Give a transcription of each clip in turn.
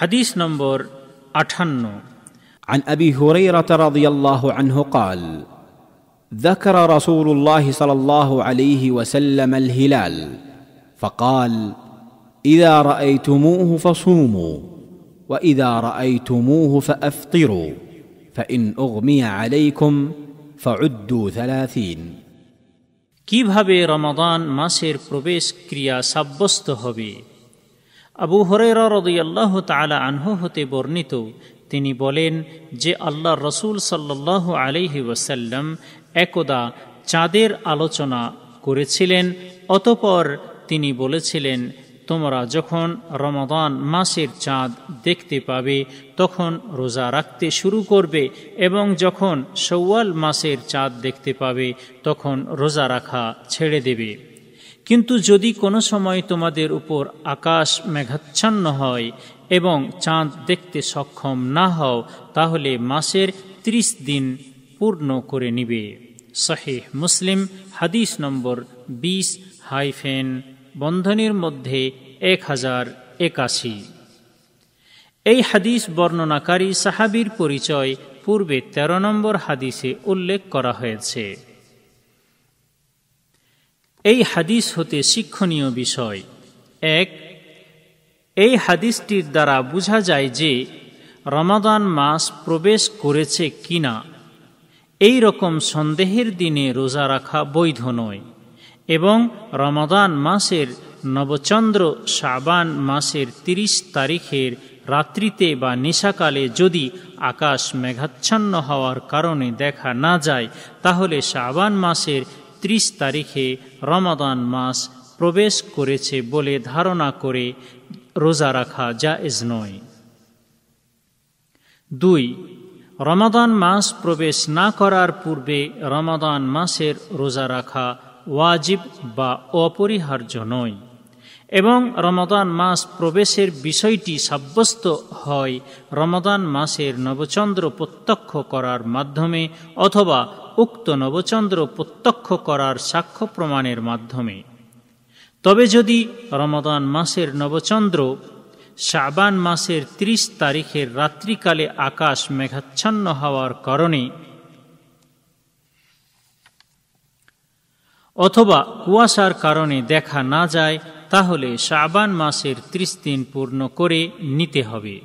حديث نمبر اتحنو عن ابي هريره رضي الله عنه قال ذكر رسول الله صلى الله عليه وسلم الهلال فقال اذا رايتموه فصوموا واذا رايتموه فافطروا فان اغمي عليكم فعدوا ثلاثين কিভাবে রমাদান মাসের প্রবেশ ক্রিয়া সাব্যস্ত হবে আবু হরেরা রদিয়াল্লাহ তালা আনহ হতে বর্ণিত তিনি বলেন যে আল্লাহ রসুল সাল্লাহ আলিহি ওসাল্লাম একদা চাঁদের আলোচনা করেছিলেন অতপর তিনি বলেছিলেন তোমরা যখন রমাদান মাসের চাঁদ দেখতে পাবে তখন রোজা রাখতে শুরু করবে এবং যখন সৌয়াল মাসের চাঁদ দেখতে পাবে তখন রোজা রাখা ছেড়ে দেবে কিন্তু যদি কোনো সময় তোমাদের উপর আকাশ মেঘাচ্ছন্ন হয় এবং চাঁদ দেখতে সক্ষম না হও তাহলে মাসের ত্রিশ দিন পূর্ণ করে নিবে শাহেহ মুসলিম হাদিস নম্বর বিশ হাইফেন বন্ধনের মধ্যে এক হাজার একাশি এই হাদিস বর্ণনাকারী সাহাবির পরিচয় পূর্বে ১৩ নম্বর হাদিসে উল্লেখ করা হয়েছে এই হাদিস হতে শিক্ষণীয় বিষয় এক এই হাদিসটির দ্বারা বোঝা যায় যে রমাদান মাস প্রবেশ করেছে কিনা এই রকম সন্দেহের দিনে রোজা রাখা বৈধ নয় এবং রমাদান মাসের নবচন্দ্র শাবান মাসের ৩০ তারিখের রাত্রিতে বা নিশাকালে যদি আকাশ মেঘাচ্ছন্ন হওয়ার কারণে দেখা না যায় তাহলে শাবান মাসের ত্রিশ তারিখে রমাদান মাস প্রবেশ করেছে বলে ধারণা করে রোজা রাখা জায়েজ নয় দুই রমাদান মাস প্রবেশ না করার পূর্বে রমাদান মাসের রোজা রাখা ওয়াজিব বা অপরিহার্য নয় এবং রমাদান মাস প্রবেশের বিষয়টি সাব্যস্ত হয় রমাদান মাসের নবচন্দ্র প্রত্যক্ষ করার মাধ্যমে অথবা উক্ত নবচন্দ্র প্রত্যক্ষ করার সাক্ষ্য প্রমাণের মাধ্যমে তবে যদি রমদান মাসের নবচন্দ্র শাবান মাসের ৩০ তারিখের রাত্রিকালে আকাশ মেঘাচ্ছন্ন হওয়ার কারণে অথবা কুয়াশার কারণে দেখা না যায় তাহলে শাবান মাসের ত্রিশ দিন পূর্ণ করে নিতে হবে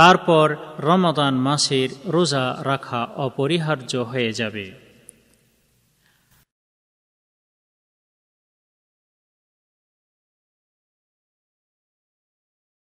তারপর রমাদান মাসের রোজা রাখা অপরিহার্য হয়ে যাবে